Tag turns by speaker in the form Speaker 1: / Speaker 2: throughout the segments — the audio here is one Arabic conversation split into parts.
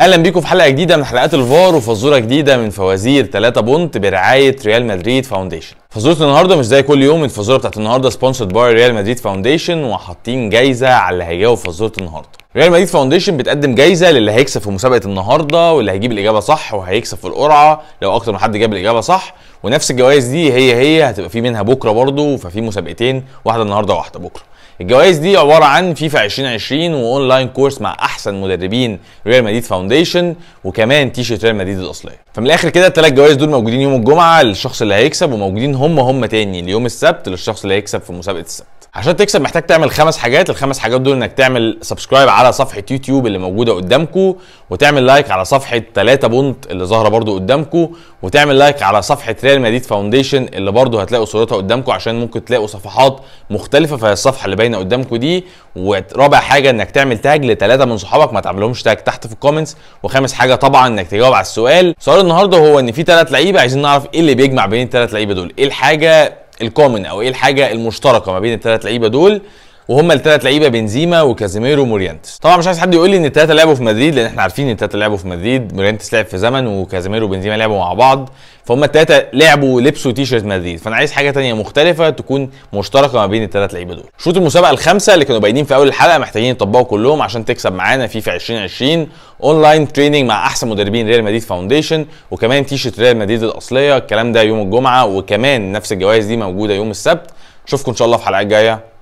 Speaker 1: اهلا بيكم في حلقه جديده من حلقات الفار وفزوره جديده من فوازير 3 بونت برعايه ريال مدريد فاونديشن فزوره النهارده مش زي كل يوم الفزوره بتاعت النهارده سبونسرد باي ريال مدريد فاونديشن وحاطين جايزه على اللي هيجاوب فزوره النهارده ريال مدريد فاونديشن بتقدم جايزه للي هيكسب في مسابقه النهارده واللي هيجيب الاجابه صح وهيكسب في القرعه لو اكتر من حد جاب الاجابه صح ونفس الجوائز دي هي هي هتبقى في منها بكره برضه ففي مسابقتين واحده النهارده وواحده بكره الجوائز دي عباره عن فيفا 2020 واونلاين كورس مع احسن مدربين ريال مدريد فاونديشن وكمان تي شيرت ريال مدريد الاصليه فمن الاخر كده الثلاث جوائز دول موجودين يوم الجمعه للشخص اللي هيكسب وموجودين هم هم تاني ليوم السبت للشخص اللي هيكسب في مسابقه السبت عشان تكسب محتاج تعمل خمس حاجات الخمس حاجات دول انك تعمل سبسكرايب على صفحه يوتيوب اللي موجوده قدامكم وتعمل لايك على صفحه 3 بونت اللي ظاهره برده قدامكم وتعمل لايك على صفحه ريال مدريد فاونديشن اللي برده هتلاقوا صورتها قدامكم عشان ممكن تلاقوا صفحات مختلفه فهي الصفحه اللي باينه قدامكم دي ورابع حاجه انك تعمل تاج لثلاثه من صحابك ما تعملهمش تاج تحت في الكومنتس وخامس حاجه طبعا انك تجاوب على السؤال سؤال النهارده هو ان في ثلاث لعيبه عايزين نعرف ايه اللي بيجمع بين الثلاث لعيبه دول ايه الحاجه الكومن او ايه الحاجه المشتركه ما بين الثلاث لعيبه دول وهم الثلاث لعيبه بنزيما وكازيميرو وموريانتس طبعا مش عايز حد يقول لي ان الثلاثه لعبوا في مدريد لان احنا عارفين ان الثلاثه لعبوا في مدريد موريانتس لعب في زمن وكازيميرو وبنزيما لعبوا مع بعض فهم الثلاثه لعبوا ولبسوا تيشرت مدريد فانا عايز حاجه ثانيه مختلفه تكون مشتركه ما بين الثلاث لعيبه دول شوط المسابقه الخمسه اللي كانوا باينين في اول الحلقه محتاجين يطبقوا كلهم عشان تكسب معانا في في 2020 اونلاين تريننج مع احسن مدربين ريال مدريد فاونديشن وكمان تيشيرت ريال مدريد الاصليه الكلام ده يوم الجمعه وكمان نفس الجوائز دي موجوده يوم السبت اشوفكم ان شاء الله في حلقات جايه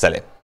Speaker 1: Salut